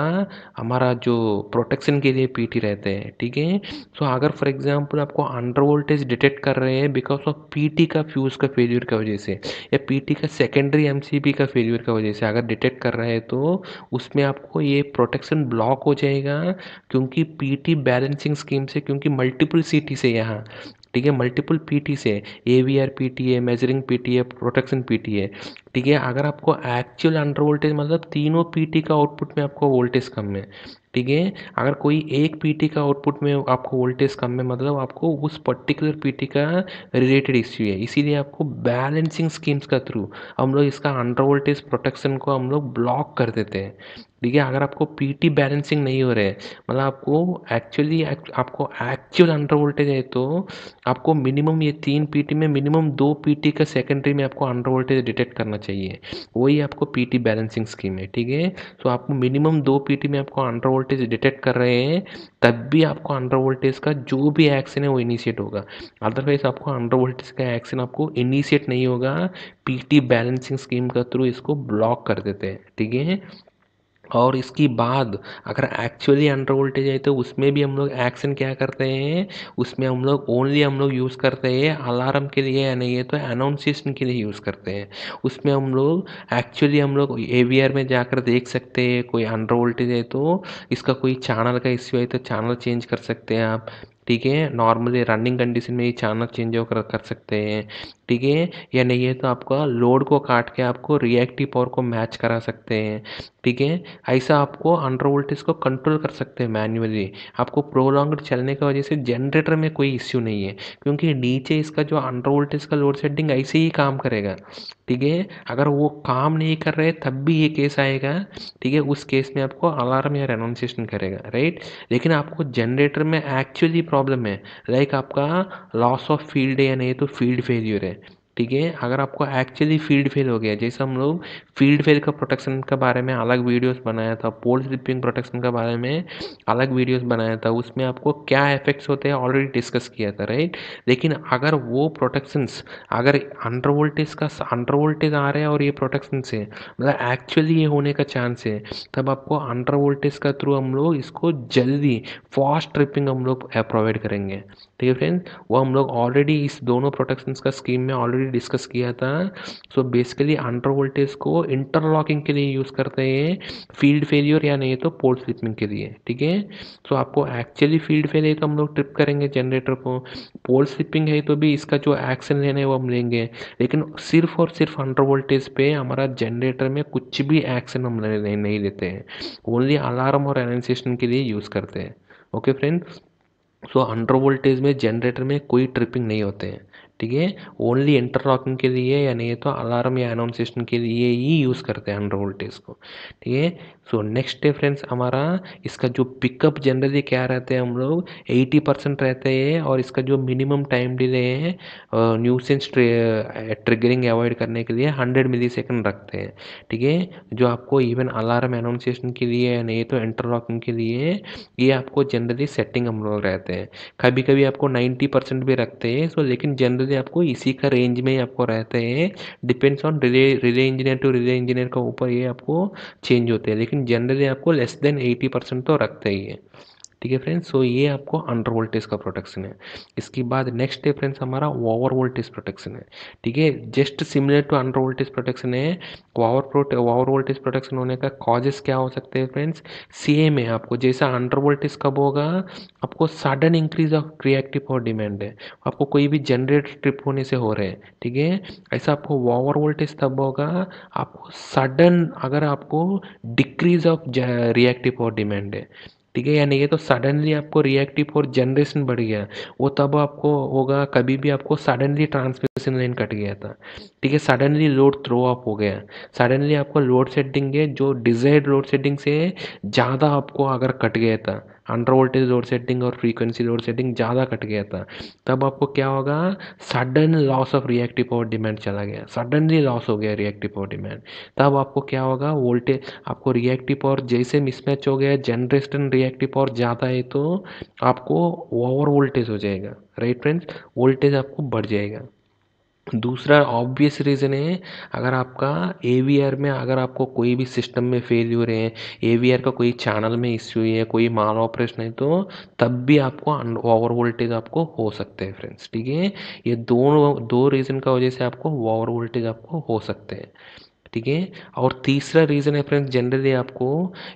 हमारा जो प्रोटेक्शन के लिए पीटी रहते हैं ठीक है सो अगर फॉर एग्जांपल आपको अंडर वोल्टेज डिटेक्ट कर रहे हैं बिकॉज ऑफ पीटी का फ्यू यूज़ का फेलियर का वजह से या पीटी का सेकेंडरी एमसीबी का फेलियर का वजह से अगर डिटेक्ट कर रहा है तो उसमें आपको ये प्रोटेक्शन ब्लॉक हो जाएगा क्योंकि पीटी बैलेंसिंग स्कीम से क्योंकि मल्टीपल सिटी से यहाँ ठीक है मल्टीपल पीटी से A V R P T है मेजरिंग पी टी है प्रोटेक्शन पी टी है ठीक है अगर आपको एक्चुअल अंडर वोल्टेज मतलब तीनों पी टी का आउटपुट में आपको वोल्टेज कम है ठीक है अगर कोई एक पीटी का आउटपुट में आपको वोल्टेज कम है मतलब आपको उस पर्टिकुलर पीटी का रिलेटेड इश्यू है इसीलिए आपको बैलेंसिंग स्कीम्स का थ्रू हम लोग इसका अंडर वोल्टेज प्रोटेक्शन को हम लोग ब्लॉक कर देते हैं ठीक है अगर आपको पी टी बैलेंसिंग नहीं हो रहे मतलब आपको एक्चुअली आपको एक्चुअल अंडर वोल्टेज है तो आपको मिनिमम ये तीन पी टी में मिनिमम दो पी टी का सेकेंडरी में आपको अंडर वोल्टेज डिटेक्ट करना चाहिए वही आपको पी टी बैलेंसिंग स्कीम है ठीक है सो आपको मिनिमम दो पी टी में आपको अंडर वोल्टेज डिटेक्ट कर रहे हैं तब भी आपको अंडर वोल्टेज का जो भी एक्शन है वो इनिशिएट होगा अदरवाइज आपको अंडर वोल्टेज का एक्शन आपको इनिशिएट नहीं होगा पी टी बैलेंसिंग स्कीम का थ्रू इसको ब्लॉक कर देते हैं ठीक है और इसकी बाद अगर एक्चुअली अंडर वोल्टेज है तो उसमें भी हम लोग एक्शन क्या करते हैं उसमें हम लोग ओनली हम लोग यूज़ करते हैं अलार्म के लिए या नहीं है तो अनाउंसिएशन के लिए यूज़ करते हैं उसमें हम लोग एक्चुअली हम लोग एवीआर में जाकर देख सकते हैं कोई अंडर वोल्टेज है तो इसका कोई चैनल का इश्यू है तो चैनल चेंज कर सकते हैं आप ठीक है नॉर्मली रनिंग कंडीशन में ये चैनल चेंज होकर कर सकते हैं ठीक है या नहीं है तो आपका लोड को काट के आपको रिएक्टिव पावर को मैच करा सकते हैं ठीक है ऐसा आपको अंडर वोल्टेज को कंट्रोल कर सकते हैं मैन्युअली आपको प्रोलॉन्ग चलने की वजह से जनरेटर में कोई इश्यू नहीं है क्योंकि नीचे इसका जो अंडर वोल्टेज का लोड सेटिंग ऐसे ही काम करेगा ठीक है अगर वो काम नहीं कर रहे तब भी ये केस आएगा ठीक है उस केस में आपको अलार्म या रेनाउंसिएशन करेगा राइट लेकिन आपको जनरेटर में एक्चुअली प्रॉब्लम है लाइक आपका लॉस ऑफ फील्ड है या नहीं तो फील्ड फेलियर है ठीक है अगर आपको एक्चुअली फील्ड फेल हो गया जैसे हम लोग फील्ड फेल का प्रोटेक्शन के बारे में अलग वीडियोस बनाया था पोल स्लिपिंग प्रोटेक्शन के बारे में अलग वीडियोस बनाया था उसमें आपको क्या इफेक्ट्स होते हैं ऑलरेडी डिस्कस किया था राइट लेकिन अगर वो प्रोटेक्शंस अगर अंडर वोल्टेज का अंडर वोल्टेज आ रहा है और ये प्रोटेक्शन से मतलब एक्चुअली ये होने का चांस है तब आपको अंडर वोल्टेज का थ्रू हम लोग इसको जल्दी फास्ट ट्रिपिंग हम लोग प्रोवाइड करेंगे ठीक है फ्रेंड वो हम लोग ऑलरेडी इस दोनों प्रोटेक्शंस का स्कीम में ऑलरेडी ऑलरेडी डिस्कस किया था सो बेसिकली अंडर वोल्टेज को इंटरलॉकिंग के लिए यूज़ करते हैं फील्ड फेलियर या नहीं तो पोल स्लिपिंग के लिए ठीक है सो आपको एक्चुअली फील्ड फेल है तो हम लोग ट्रिप करेंगे जनरेटर को पोल स्लिपिंग है तो भी इसका जो एक्शन लेना है वो हम लेंगे लेकिन सिर्फ और सिर्फ अंडर वोल्टेज पे हमारा जनरेटर में कुछ भी एक्शन हम नहीं लेते हैं ओनली अलार्म और एनाउंसिएशन के लिए यूज़ करते हैं okay friend so under voltage में जनरेटर में कोई ट्रिपिंग नहीं होते हैं ठीक है ओनली इंटरलॉकिंग के लिए या नहीं तो अलार्म या अनाउंसेशन के लिए ही यूज़ करते हैं अंडर वोल्टेज को ठीक है सो नेक्स्ट डे फ्रेंड्स हमारा इसका जो पिकअप जनरली क्या रहते हैं हम लोग एटी परसेंट रहते हैं और इसका जो मिनिमम टाइम डिले है न्यूसेंस ट्रिगरिंग अवॉइड करने के लिए हंड्रेड मिली सेकेंड रखते हैं ठीक है जो आपको इवन अलार्म अनाउंसिएशन के लिए या नहीं तो इंटरलॉकिंग के लिए ये आपको जनरली सेटिंग हम लोग रहते हैं कभी कभी आपको नाइन्टी परसेंट भी रखते हैं सो लेकिन जनरली आपको इसी का रेंज में आपको रहते हैं depends on relay relay engineer to relay engineer का ऊपर ये आपको चेंज होते हैं लेकिन लेकिन जनरली आपको लेस देन एटी परसेंट तो रखते ही है ठीक है फ्रेंड्स सो ये आपको अंडर वोल्टेज का प्रोटेक्शन है इसके बाद नेक्स्ट है फ्रेंड्स हमारा ओवर वोल्टेज प्रोटेक्शन है ठीक है just similar to under voltage protection है ओवर ओवर वोल्टेज प्रोटेक्शन होने का कॉजेस क्या हो सकते हैं फ्रेंड्स सेम है आपको जैसा अंडर वोल्टेज कब होगा आपको sudden increase of reactive power demand है आपको कोई भी जनरेटर ट्रिप होने से हो रहे हैं ठीक है ऐसा आपको ओवर वोल्टेज तब होगा आपको सडन अगर आपको decrease of reactive power demand है ठीक है यानी ये तो सडनली आपको रिएक्टिव फॉर जनरेशन बढ़ गया वो तब आपको होगा कभी भी आपको सडनली ट्रांसमिशन लाइन कट गया था ठीक है सडनली लोड थ्रो अप हो गया सडनली आपको लोड सेटिंग है जो डिजायर्ड लोड सेटिंग से ज़्यादा आपको अगर कट गया था अंडर वोल्टेज लोड सेटिंग और फ्रीक्वेंसी लोड सेटिंग ज़्यादा कट गया था तब आपको क्या होगा sudden loss of reactive power demand चला गया सडनली लॉस हो गया रिएक्टिव पावर डिमांड तब आपको क्या होगा वोल्टेज आपको रिएक्टिव पावर जैसे मिसमैच हो गया जनरेशन रिएक्टिव पावर ज़्यादा है तो आपको ओवर वोल्टेज हो जाएगा राइट फ्रेंड्स वोल्टेज आपको बढ़ जाएगा दूसरा ऑब्वियस रीज़न है अगर आपका ए वी आर में अगर आपको कोई भी सिस्टम में फेल्यूर है ए वी आर का कोई चैनल में इश्यू है कोई माल ऑपरेशन है तो तब भी आपको ओवर वोल्टेज आपको हो सकते हैं फ्रेंड्स ठीक है ये दोनों दो रीज़न का वजह से आपको ओवर वोल्टेज आपको हो सकते हैं ठीक है और तीसरा रीज़न है फ्रेंड्स जनरली आपको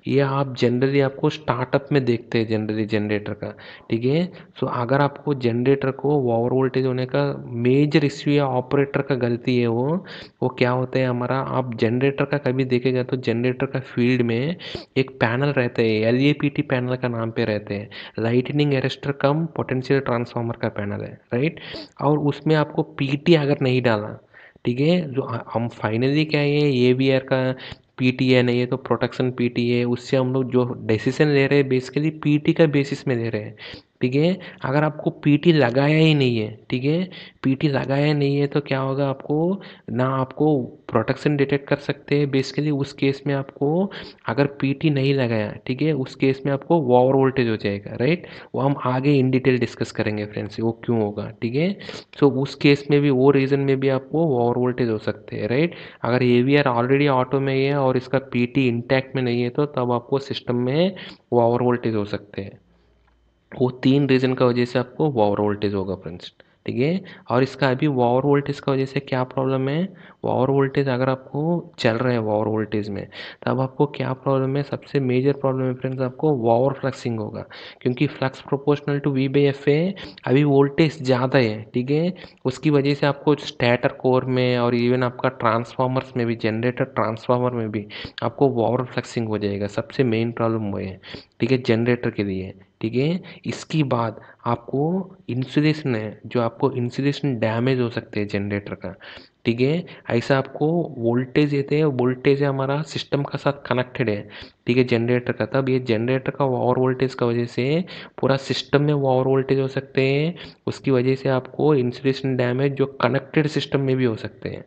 ये आप जनरली आपको स्टार्टअप में देखते हैं जनरली जनरेटर का ठीक है सो अगर आपको जनरेटर को ओवर वोल्टेज होने का मेजर इश्यू या ऑपरेटर का गलती है वो वो क्या होता है हमारा आप जनरेटर का कभी देखेगा तो जनरेटर का फील्ड में एक पैनल रहता है L A P T panel का नाम पर रहते हैं lightning arrester cum potential transformer का पैनल है राइट और उसमें आपको पी टी अगर नहीं डाला ठीक है जो हम फाइनली क्या है ये वी आर का पी टी है नहीं है तो प्रोटेक्शन पी टी है उससे हम लोग जो डिसीजन ले रहे हैं बेसिकली पी टी का बेसिस में ले रहे हैं ठीक है अगर आपको पीटी लगाया ही नहीं है ठीक है पीटी लगाया नहीं है तो क्या होगा आपको ना आपको प्रोटेक्शन डिटेक्ट कर सकते हैं बेसिकली उस केस में आपको अगर पीटी नहीं लगाया ठीक है उस केस में आपको ओवर वोल्टेज हो जाएगा राइट वो हम आगे इन डिटेल डिस्कस करेंगे फ्रेंड्स वो क्यों होगा ठीक है सो उस केस में भी वो रीज़न में भी आपको ओवर वोल्टेज हो सकते हैं राइट अगर ए ऑलरेडी ऑटो में है और इसका पी इंटैक्ट में नहीं है तो तब आपको सिस्टम में ओवर वोल्टेज हो सकते हैं वो तीन रीजन का वजह से आपको वावर वोल्टेज होगा फ्रेंड्स ठीक है और इसका अभी वावर वोल्टेज का वजह से क्या प्रॉब्लम है वावर वोल्टेज अगर आपको चल रहा है वावर वोल्टेज में तब आपको क्या प्रॉब्लम है सबसे मेजर प्रॉब्लम है फ्रेंड्स आपको वावर फ्लक्सिंग होगा क्योंकि flux proportional to V by F ए अभी वोल्टेज ज़्यादा है ठीक है उसकी वजह से आपको स्टैटर कोर में और इवन आपका ट्रांसफार्मर्स में भी जनरेटर ट्रांसफार्मर में भी आपको वावर फ्लक्सिंग हो जाएगा सबसे मेन प्रॉब्लम वो है ठीक है जनरेटर के लिए ठीक है इसके बाद आपको इंसुलेशन है जो आपको इंसुलेशन डैमेज हो सकते हैं जनरेटर का ठीक है ऐसा आपको वोल्टेज देते हैं वोल्टेज है हमारा सिस्टम का साथ कनेक्टेड है ठीक है जनरेटर का तब ये जनरेटर का ओवर वोल्टेज का वजह से पूरा सिस्टम में ओवर वोल्टेज हो सकते हैं उसकी वजह से आपको इंसुलेशन डैमेज जो कनेक्टेड सिस्टम में भी हो सकते हैं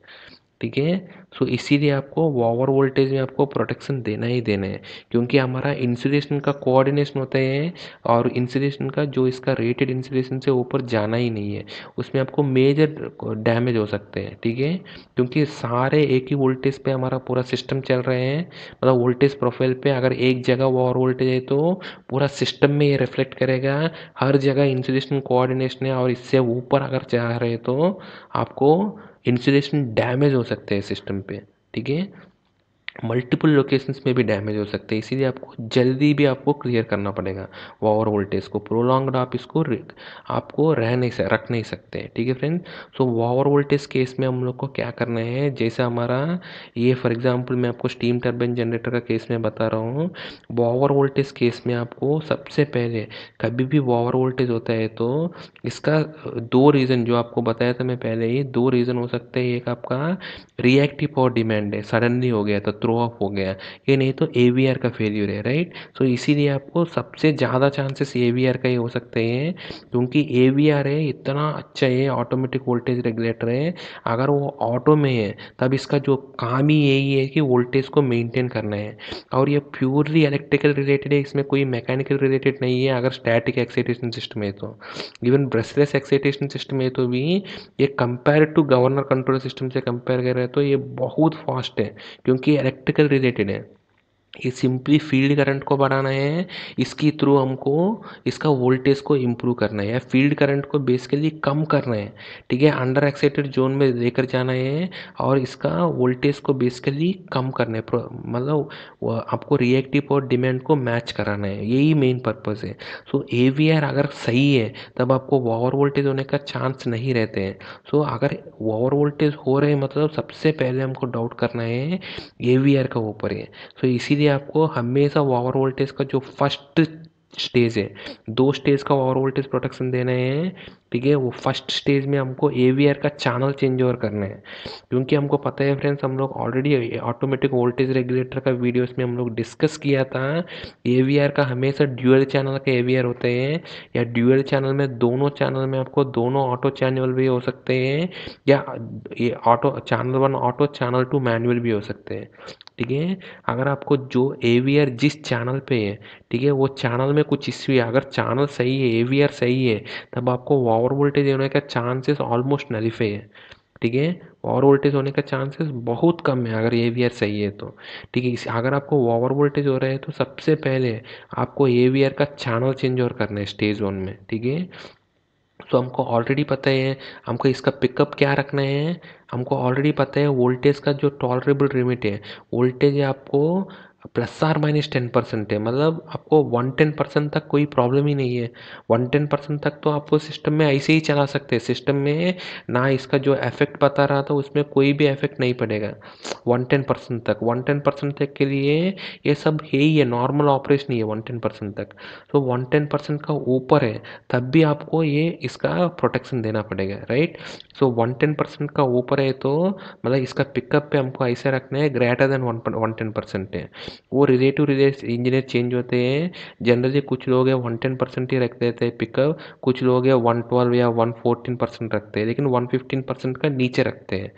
ठीक है सो इसीलिए आपको ओवर वोल्टेज में आपको प्रोटेक्शन देना ही देना है क्योंकि हमारा इंसुलेशन का कोऑर्डिनेशन होता है और इंसुलेशन का जो इसका रेटेड इंसुलेशन से ऊपर जाना ही नहीं है उसमें आपको मेजर डैमेज हो सकते हैं ठीक है क्योंकि सारे एक ही वोल्टेज पे हमारा पूरा सिस्टम चल रहे हैं मतलब वोल्टेज प्रोफाइल पर अगर एक जगह ओवर वोल्टेज है तो पूरा सिस्टम में ये रिफ्लेक्ट करेगा हर जगह इंसुलेशन कोऑर्डिनेशन है और इससे ऊपर अगर चाह रहे तो आपको इंसुलेशन डैमेज हो सकते हैं सिस्टम पे ठीक है मल्टीपल लोकेशंस में भी डैमेज हो सकते हैं इसीलिए आपको जल्दी भी आपको क्लियर करना पड़ेगा वावर वोल्टेज को प्रोलॉन्ग आप इसको आपको रह नहीं सक रख नहीं सकते ठीक है फ्रेंड सो वावर वोल्टेज केस में हम लोग को क्या करना है जैसे हमारा ये फॉर एग्जांपल मैं आपको स्टीम टर्बाइन जनरेटर का केस में बता रहा हूँ वावर वोल्टेज केस में आपको सबसे पहले कभी भी वावर वोल्टेज होता है तो इसका दो रीज़न जो आपको बताया था मैं पहले ही दो रीज़न हो सकते हैं एक आपका रिएक्टिव पावर डिमांड है सडनली हो गया था थ्रो ऑफ हो गया ये नहीं तो ए का फेल्यूर है राइट सो इसीलिए आपको सबसे ज़्यादा चांसेस ए का ही हो सकते हैं क्योंकि ए है इतना अच्छा है ऑटोमेटिक वोल्टेज रेगुलेटर है अगर वो ऑटो में है तब इसका जो काम ही यही है कि वोल्टेज को मेनटेन करना है और ये प्योरली इलेक्ट्रिकल रिलेटेड है इसमें कोई मैकेनिकल रिलेटेड नहीं है अगर स्टैटिक एक्साइटेशन सिस्टम है तो इवन ब्रशलेस एक्साइटेशन सिस्टम है तो भी ये compare to governor control system से कंपेयर कर रहे हैं तो ये बहुत फास्ट है क्योंकि प्रैक्टिकल रिलेटेड है ये सिंपली फील्ड करंट को बढ़ाना है इसके थ्रू हमको इसका वोल्टेज को इम्प्रूव करना है फील्ड करंट को बेसिकली कम करना है ठीक है अंडर एक्साइटेड जोन में लेकर जाना है और इसका वोल्टेज को बेसिकली कम करना है मतलब आपको रिएक्टिव और डिमांड को मैच कराना है यही मेन पर्पज़ है सो ए अगर सही है तब आपको ओवर वोल्टेज होने का चांस नहीं रहते हैं सो so, अगर ओवर वोल्टेज हो रहे मतलब सबसे पहले हमको डाउट करना है ए का ऊपर है सो so, इसीलिए इसलिए आपको हमेशा ओवर वोल्टेज का जो फर्स्ट स्टेज है दो स्टेज का ओवर वोल्टेज प्रोटेक्शन देना है ठीक है वो फर्स्ट स्टेज में हमको एवीआर का चैनल चेंज ओवर करना है क्योंकि हमको पता है फ्रेंड्स हम लोग ऑलरेडी ऑटोमेटिक वोल्टेज रेगुलेटर का वीडियोस में हम लोग डिस्कस किया था ए का हमेशा ड्यूअल चैनल का एवीआर होते हैं या ड्यूअल चैनल में दोनों चैनल में आपको दोनों ऑटो चैनल भी हो सकते हैं या ये auto channel one auto channel two manual भी हो सकते हैं ठीक है अगर आपको जो ए जिस चैनल पे है ठीक है वो चैनल में में कुछ इश्यू है अगर चैनल सही है एवीआर सही है तब आपको ओवर वोल्टेज होने का चांसेस ऑलमोस्ट नलीफे है ठीक है ओवर वोल्टेज होने का चांसेस बहुत कम है अगर ए सही है तो ठीक है अगर आपको ओवर वोल्टेज हो रहा है तो सबसे पहले आपको ए का चैनल चेंज और करना है स्टेज वन में ठीक है तो हमको ऑलरेडी पता है हमको इसका पिकअप क्या रखना है हमको ऑलरेडी पता है वोल्टेज का जो टॉलरेबल लिमिट है वोल्टेज आपको plus or minus ten percent है मतलब आपको वन टेन परसेंट तक कोई प्रॉब्लम ही नहीं है वन टेन परसेंट तक तो आपको सिस्टम में ऐसे ही चला सकते हैं सिस्टम में ना इसका जो इफेक्ट बता रहा था उसमें कोई भी इफेक्ट नहीं पड़ेगा वन टेन परसेंट तक वन टेन परसेंट तक के लिए ये सब है ही है नॉर्मल ऑपरेशन ही है वन टेन परसेंट तक तो वन टेन परसेंट का ऊपर है तब भी आपको ये इसका प्रोटेक्शन देना पड़ेगा right so one ten percent का ऊपर है तो मतलब इसका पिकअप पे हमको ऐसे रखना है greater than one one ten percent है वो relay to relay engineer change होते हैं जनरली कुछ लोग हैं वन टेन परसेंट ही रख देते हैं पिकअप कुछ लोग है वन ट्वेल्व या वन फोर्टीन परसेंट रखते हैं लेकिन वन फिफ्टीन परसेंट का नीचे रखते हैं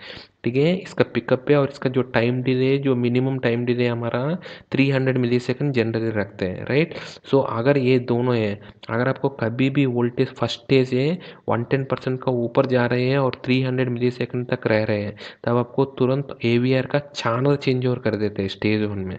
ठीक है इसका पिकअप पे और इसका जो टाइम डिले जो मिनिमम टाइम डिले हमारा three hundred millisecond generally रखते हैं राइट सो अगर ये दोनों है अगर आपको कभी भी वोल्टेज फर्स्ट स्टेज है वन टेन परसेंट का ऊपर जा रहे हैं और थ्री हंड्रेड मिली सेकेंड तक रह रहे हैं तब आपको तुरंत ए का चैनल चेंज ओवर कर देते हैं स्टेज वन में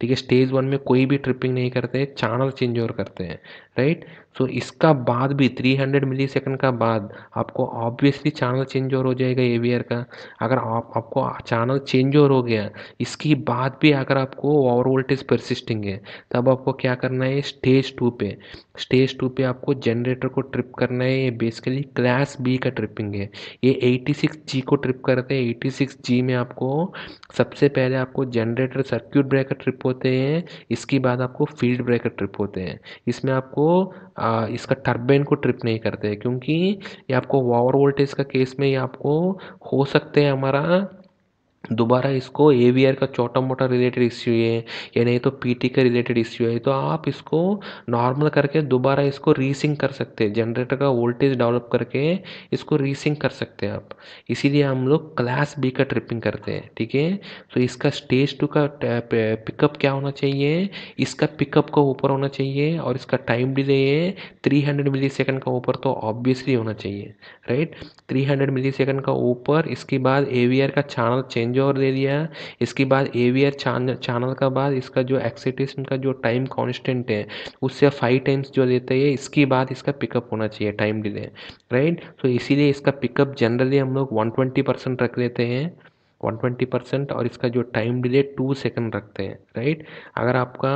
ठीक है स्टेज वन में कोई भी ट्रिपिंग नहीं करते चैनल चेंज ओवर करते हैं राइट सो so, इसका बाद भी 300 मिली सेकेंड का बाद आपको ऑब्वियसली चैनल चेंज ओवर हो जाएगा एवियर का अगर आप आपको चैनल चेंज ओवर हो गया इसकी बाद भी अगर आपको ओवर वोल्टेज परसिस्टिंग है तब आपको क्या करना है स्टेज टू पे स्टेज टू पे आपको जनरेटर को ट्रिप करना है ये बेसिकली क्लास बी का ट्रिपिंग है ये एटी जी को ट्रिप करते हैं एटी जी में आपको सबसे पहले आपको जनरेटर सर्क्यूट ब्रेकर ट्रिप होते हैं इसके बाद आपको फील्ड ब्रेकर ट्रिप होते हैं इसमें आपको आ, इसका टर्बाइन को ट्रिप नहीं करते क्योंकि ये आपको वावर वोल्टेज का केस में ये आपको हो सकते हैं हमारा दोबारा इसको ए का छोटा मोटा रिलेटेड इश्यू है या नहीं तो पीटी का रिलेटेड इश्यू है तो आप इसको नॉर्मल करके दोबारा इसको रीसिंग कर सकते हैं जनरेटर का वोल्टेज डेवलप करके इसको रीसिंग कर सकते हैं आप इसीलिए हम लोग क्लास बी का ट्रिपिंग करते हैं ठीक है तो इसका स्टेज टू का पिकअप क्या होना चाहिए इसका पिकअप का ऊपर होना चाहिए और इसका टाइम डिले है थ्री हंड्रेड मिली सेकेंड का ऊपर तो ऑब्वियसली होना चाहिए right three hundred millisecond का ऊपर इसके बाद एवीआर का चैनल चेंज चेंज और दे दिया है इसके बाद एवियर चैनल चैनल का बाद इसका जो एक्सीटेशन का जो टाइम कॉन्स्टेंट है उससे फाइव टाइम्स जो देता है इसके बाद इसका पिकअप होना चाहिए टाइम डिले राइट तो इसीलिए इसका पिकअप जनरली हम लोग वन ट्वेंटी परसेंट रख लेते हैं 120 परसेंट और इसका जो टाइम डिले टू सेकेंड रखते हैं राइट अगर आपका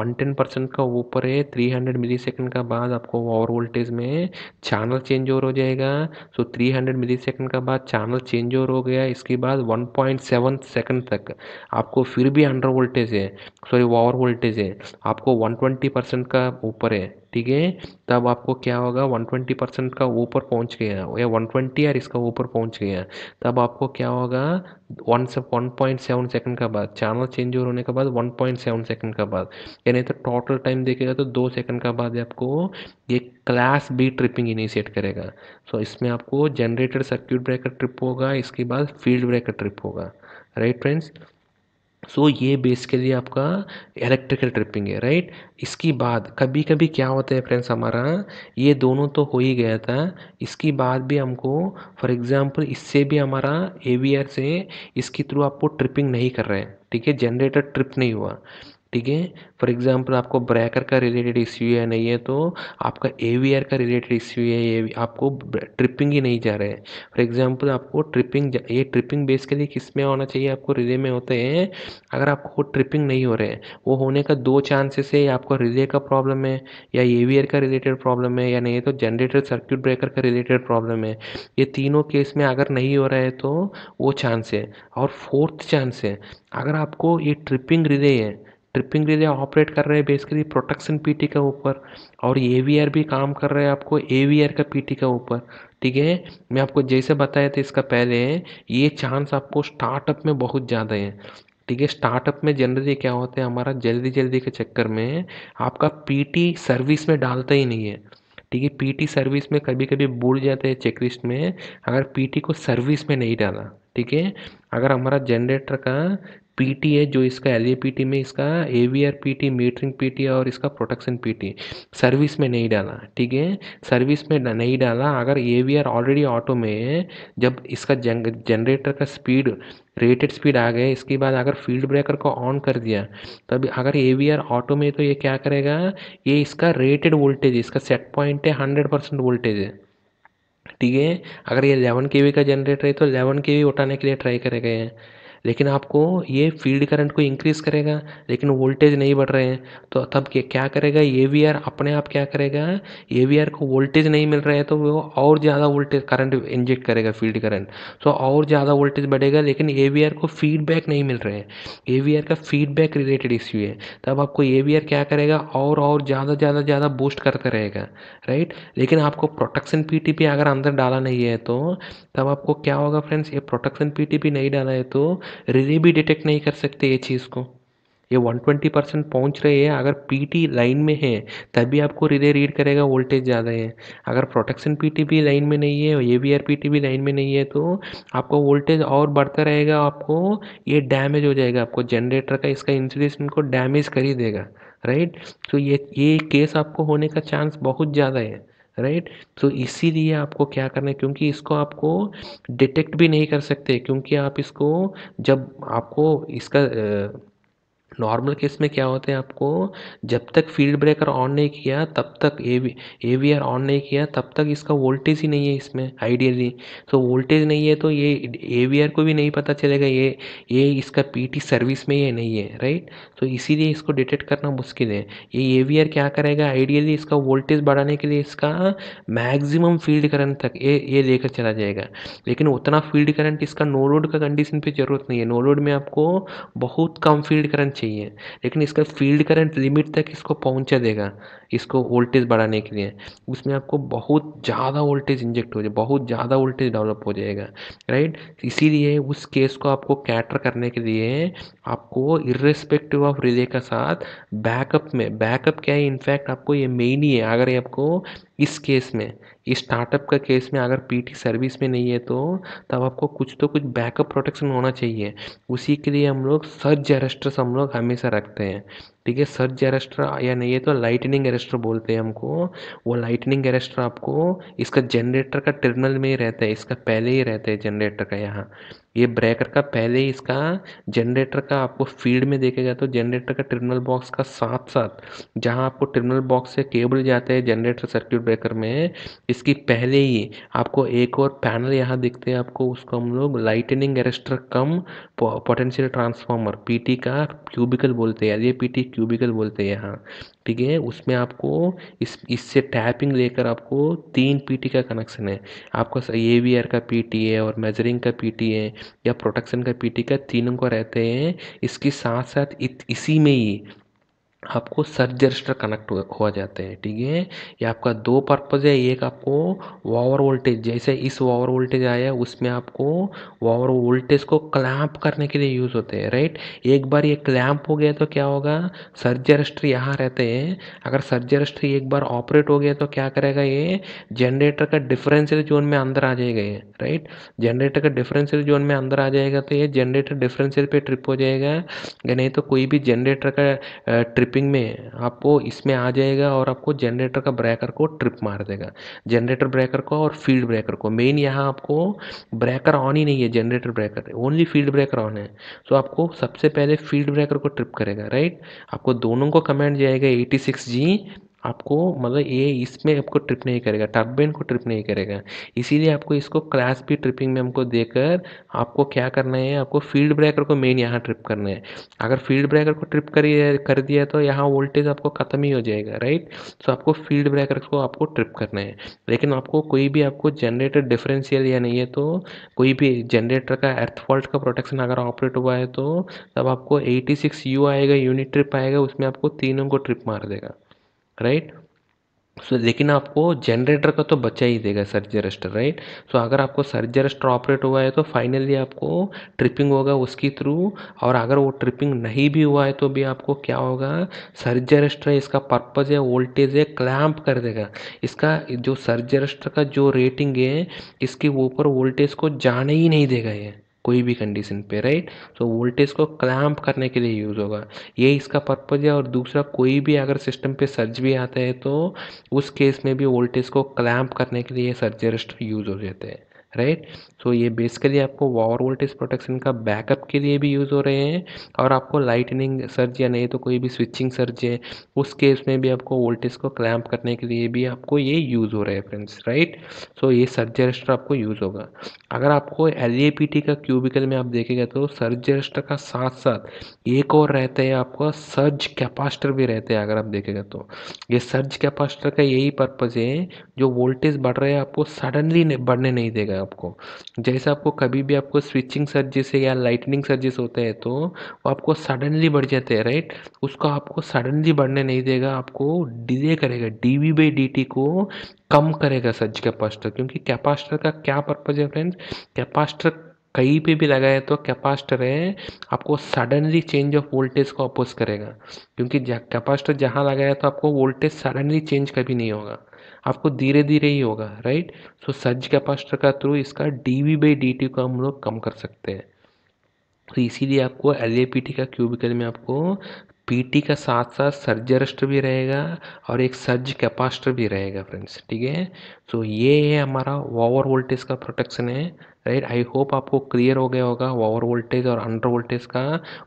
110 परसेंट का ऊपर है 300 मिली सेकेंड का बाद आपको ओवर वोल्टेज में चैनल चेंज ओवर हो जाएगा सो 300 मिली सेकेंड का बाद चैनल चेंज ओवर हो गया इसके बाद 1.7 सेकेंड तक आपको फिर भी अंडर वोल्टेज है सॉरी ओवर वोल्टेज है आपको ट्वेंटी परसेंट का ऊपर है ठीक है तब आपको क्या होगा 120 परसेंट का ऊपर पहुंच गया या 120 यार इसका ऊपर पहुंच गया तब आपको क्या होगा वन से वन पॉइंट सेवन सेकेंड का बाद चैनल चेंज होने के बाद वन पॉइंट सेवन सेकेंड का बाद यानी तो टोटल टाइम देखेगा तो दो सेकेंड का बाद आपको ये क्लास बी ट्रिपिंग इनिशिएट करेगा सो so, इसमें आपको जनरेटेड सर्क्यूट ब्रेकर ट्रिप होगा इसके बाद फील्ड ब्रेकर ट्रिप होगा राइट फ्रेंड्स सो ये बेसिकली आपका इलेक्ट्रिकल ट्रिपिंग है राइट इसके बाद कभी कभी क्या होता है फ्रेंड्स हमारा ये दोनों तो हो ही गया था इसके बाद भी हमको फॉर एग्जांपल इससे भी हमारा एवीआर से इसके थ्रू आपको ट्रिपिंग नहीं कर रहे हैं ठीक है जनरेटर ट्रिप नहीं हुआ ठीक है फॉर एग्जांपल आपको ब्रेकर का रिलेटेड इश्यू है नहीं है तो आपका एवीआर का रिलेटेड इश्यू है ये आपको ट्रिपिंग ही नहीं जा रहा है फॉर एग्जांपल आपको ट्रिपिंग ये ट्रिपिंग बेसिकली किस में होना चाहिए आपको रिले में होते हैं अगर आपको ट्रिपिंग नहीं हो रहे हैं वो होने का दो चांसेस है आपको रिले का प्रॉब्लम है या एवीआर का रिलेटेड प्रॉब्लम है या नहीं तो जनरेटर सर्क्यूट ब्रेकर का रिलेटेड प्रॉब्लम है ये तीनों केस में अगर नहीं हो रहा है तो वो चांस है और फोर्थ चांस है अगर आपको ये ट्रिपिंग रिले है ट्रिपिंग रिले ऑपरेट कर रहे हैं बेसिकली प्रोटेक्शन पीटी के ऊपर और आर भी काम कर रहे हैं आपको आर का पीटी के ऊपर ठीक है मैं आपको जैसे बताया था इसका पहले ये चांस आपको स्टार्टअप में बहुत ज़्यादा है ठीक है स्टार्टअप में जनरली क्या होता है हमारा जल्दी जल्दी के चक्कर में आपका पीटी सर्विस में डालता ही नहीं है ठीक है पीटी सर्विस में कभी कभी बूढ़ जाते हैं चेकलिस्ट में अगर पीटी को सर्विस में नहीं डाला ठीक है अगर हमारा जनरेटर का पीटी है जो इसका एल पीटी में इसका एवीआर पीटी मीटरिंग पीटी और इसका प्रोटेक्शन पीटी सर्विस में नहीं डाला ठीक है सर्विस में नहीं डाला अगर एवीआर ऑलरेडी ऑटो में है जब इसका जनरेटर का स्पीड रेटेड स्पीड आ गए इसके बाद अगर फील्ड ब्रेकर को ऑन कर दिया तब अगर ए वी आर ऑटो में तो ये क्या करेगा ये इसका रेटेड वोल्टेज इसका सेट पॉइंट है हंड्रेड परसेंट वोल्टेज है ठीक है अगर ये 11 के का जनरेटर है तो 11 के उठाने के लिए ट्राई करेगा ये लेकिन आपको ये फील्ड करंट को इंक्रीज़ करेगा लेकिन वोल्टेज नहीं बढ़ रहे हैं तो तब क्या करेगा ए वी आर अपने आप क्या करेगा ए वी आर को वोल्टेज नहीं मिल रहा है तो वो और ज़्यादा वोल्टेज करंट इंजेक्ट करेगा फील्ड करंट तो और ज़्यादा वोल्टेज बढ़ेगा लेकिन ए वी आर को फीडबैक नहीं मिल रहा है ए वी आर का फीडबैक रिलेटेड इश्यू है तब आपको ए वी आर क्या करेगा और और ज़्यादा ज़्यादा ज़्यादा बूस्ट करते रहेगा राइट लेकिन आपको प्रोटेक्शन पी टी पी अगर अंदर डाला नहीं है तो तब आपको क्या होगा फ्रेंड्स ये प्रोटेक्शन पी टी पी नहीं डाला है तो रिले भी डिटेक्ट नहीं कर सकते ये चीज़ को ये 120 परसेंट पहुँच रही है अगर पीटी लाइन में है तभी आपको रिले रीड करेगा वोल्टेज ज़्यादा है अगर प्रोटेक्शन पीटी भी लाइन में नहीं है ए वी आर पीटी भी लाइन में नहीं है तो आपको वोल्टेज और बढ़ता रहेगा आपको ये डैमेज हो जाएगा आपको जनरेटर का इसका इंसुलेशन को डैमेज कर ही देगा राइट तो ये ये केस आपको होने का चांस बहुत ज़्यादा है राइट तो इसीलिए आपको क्या करना है क्योंकि इसको आपको डिटेक्ट भी नहीं कर सकते क्योंकि आप इसको जब आपको इसका नॉर्मल केस में क्या होते हैं आपको जब तक फील्ड ब्रेकर ऑन नहीं किया तब तक ए वी आर ऑन नहीं किया तब तक इसका वोल्टेज ही नहीं है इसमें आइडियली तो वोल्टेज नहीं है तो ये ए वी आर को भी नहीं पता चलेगा ये ये इसका पी टी सर्विस में ये नहीं है राइट तो इसीलिए इसको डिटेक्ट करना मुश्किल है ये ए वी आर क्या करेगा आइडियली इसका वोल्टेज बढ़ाने के लिए इसका मैक्सिमम फील्ड करंट तक ये ये लेकर चला जाएगा लेकिन उतना फील्ड करंट इसका नो लोड का कंडीशन पर ज़रूरत नहीं है नो लोड में आपको बहुत कम फील्ड करंट चाहिए लेकिन इसका फील्ड करंट लिमिट तक इसको पहुंचा देगा इसको वोल्टेज बढ़ाने के लिए उसमें आपको बहुत ज़्यादा वोल्टेज इंजेक्ट हो जाए बहुत ज़्यादा वोल्टेज डेवलप हो जाएगा राइट इसीलिए उस केस को आपको कैटर करने के लिए आपको इरेस्पेक्टिव ऑफ रिले का साथ बैकअप में बैकअप क्या है इनफैक्ट आपको ये मेन ही है अगर ये आपको इस केस में स्टार्टअप का केस में अगर पीटी सर्विस में नहीं है तो तब आपको कुछ तो कुछ बैकअप प्रोटेक्शन होना चाहिए उसी के लिए हम लोग सर्च अरेस्टर्स हम लोग हमेशा रखते हैं ठीक है सर्ज अरेस्टर या नहीं है तो लाइटनिंग एरेस्टर बोलते हैं हमको वो लाइटनिंग एरेस्टर आपको इसका जनरेटर का टर्मिनल में ही रहता है इसका पहले ही रहता है जनरेटर का यहाँ ये ब्रेकर का पहले ही इसका जनरेटर का आपको फील्ड में देखा जाए तो जनरेटर का टर्मिनल बॉक्स का साथ साथ जहाँ आपको टर्मिनल बॉक्स से केबल जाते हैं जनरेटर सर्क्यूट ब्रेकर में इसकी पहले ही आपको एक और पैनल यहाँ दिखते हैं आपको उसको हम लोग lightning arrester cum potential transformer PT का क्यूबिकल बोलते हैं ये पी टी क्यूबिकल बोलते हैं यहाँ ठीक है उसमें आपको इस इससे टैपिंग लेकर आपको तीन पीटी का कनेक्शन है आपका ए का पीटी है और मेजरिंग का पीटी है या प्रोटेक्शन का पीटी का तीनों का रहते हैं इसके साथ साथ इत, इसी में ही आपको सर्च रजिस्टर कनेक्ट हो जाते हैं ठीक है ये आपका दो पर्पज़ है एक आपको वावर वोल्टेज जैसे इस वावर वोल्टेज आया उसमें आपको वावर वोल्टेज को क्लैम्प करने के लिए यूज़ होते हैं राइट एक बार ये क्लैम्प हो गया तो क्या होगा सर्च रजिस्टर यहाँ रहते हैं अगर सर्च रजिस्टर एक बार ऑपरेट हो गया तो क्या करेगा ये जनरेटर का डिफरेंशियल जोन में अंदर आ जाएगा ये राइट जनरेटर का डिफरेंशियल जोन में अंदर आ जाएगा तो ये जनरेटर डिफरेंशियल पर ट्रिप हो जाएगा या नहीं तो कोई भी जनरेटर का ट्रिप ट्रिपिंग में आपको इसमें आ जाएगा और आपको जनरेटर का ब्रेकर को ट्रिप मार देगा जनरेटर ब्रेकर को और फील्ड ब्रेकर को मेन यहाँ आपको ब्रेकर ऑन ही नहीं है generator breaker only field breaker on है सो आपको सबसे पहले फील्ड ब्रेकर को ट्रिप करेगा राइट आपको दोनों को कमेंट जाएगा एटी सिक्स जी आपको मतलब ये इसमें आपको ट्रिप नहीं करेगा टर्बिन को ट्रिप नहीं करेगा इसीलिए आपको इसको क्लास भी ट्रिपिंग में हमको देकर आपको क्या करना है आपको फील्ड ब्रेकर को मेन यहाँ ट्रिप करना है अगर फील्ड ब्रेकर को ट्रिप कर कर दिया तो यहाँ वोल्टेज आपको ख़त्म ही हो जाएगा राइट सो तो आपको फील्ड ब्रेकर को आपको ट्रिप करना है लेकिन आपको कोई भी आपको जनरेटर डिफरेंशियल या नहीं है तो कोई भी जनरेटर का अर्थ फॉल्ट का प्रोटेक्शन अगर ऑपरेट हुआ है तो तब आपको सिक्स यू आएगा यूनिट ट्रिप आएगा उसमें आपको तीनों को ट्रिप मार देगा राइट सो लेकिन आपको जनरेटर का तो बचा ही देगा सर्जरस्टर राइट सो अगर आपको सर्जरस्टर ऑपरेट हुआ है तो फाइनली आपको ट्रिपिंग होगा उसके थ्रू और अगर वो ट्रिपिंग नहीं भी हुआ है तो भी आपको क्या होगा सर्जरस्टर इसका पर्पज़ है वोल्टेज है क्लैम्प कर देगा इसका जो सर्जरस्टर का जो रेटिंग है इसके ऊपर वोल्टेज को जाने ही नहीं देगा ये कोई भी कंडीशन पे राइट तो वोल्टेज को क्लैम्प करने के लिए यूज़ होगा ये इसका पर्पज़ है और दूसरा कोई भी अगर सिस्टम पे सर्ज भी आता है तो उस केस में भी वोल्टेज को क्लैम्प करने के लिए सर्जरिस्ट यूज़ हो जाते हैं राइट सो तो ये बेसिकली आपको वावर वोल्टेज प्रोटेक्शन का बैकअप के लिए भी यूज़ हो रहे हैं और आपको लाइटनिंग सर्ज या नहीं तो कोई भी स्विचिंग सर्ज है उस केस में भी आपको वोल्टेज को क्लैम्प करने के लिए भी आपको ये यूज़ हो रहा है फ्रेंड्स राइट सो ये सर्ज रजिस्टर आपको यूज़ होगा अगर आपको एल का क्यूबिकल में आप देखेगा तो सर्ज रजिस्टर का साथ साथ एक और रहते हैं आपका सर्ज कैपासिटर भी रहते हैं अगर आप देखेगा तो ये सर्ज कैपासिटर का यही पर्पज़ है जो वोल्टेज बढ़ रहे हैं आपको सडनली बढ़ने नहीं देगा आपको जैसे आपको कभी भी आपको स्विचिंग है या लाइटनिंग सर्जेस होते हैं तो वो आपको सडनली बढ़ जाते हैं राइट उसको आपको सडनली बढ़ने नहीं देगा आपको डिले करेगा D V by D T को कम करेगा सर्ज कैपेसिटर क्योंकि कैपेसिटर का क्या पर्पज़ है फ्रेंड्स कैपेसिटर कहीं पे भी लगाए तो कैपेसिटर है आपको सडनली चेंज ऑफ वोल्टेज को अपोज करेगा क्योंकि कैपेसिटर जहाँ लगाया तो आपको वोल्टेज सडनली चेंज कभी नहीं होगा आपको धीरे धीरे ही होगा राइट सो सज कैपेसिटर का थ्रू इसका D V by D T को हम लोग कम कर सकते हैं तो इसीलिए आपको एल ए पी टी का क्यूबिकल में आपको पी टी का साथ साथ सर्जरिस्ट भी रहेगा और एक सर्ज कैपासिटर भी रहेगा फ्रेंड्स ठीक है तो ये है हमारा ओवर वोल्टेज का प्रोटेक्शन है राइट आई होप आपको क्लियर हो गया होगा ओवर वोल्टेज और अंडर वोल्टेज का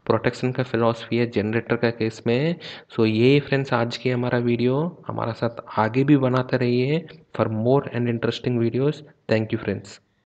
प्रोटेक्शन का फिलॉसफी है जनरेटर का केस में सो so, ये फ्रेंड्स आज की हमारा वीडियो हमारा साथ आगे भी बनाते रहिए for more and interesting videos thank you friends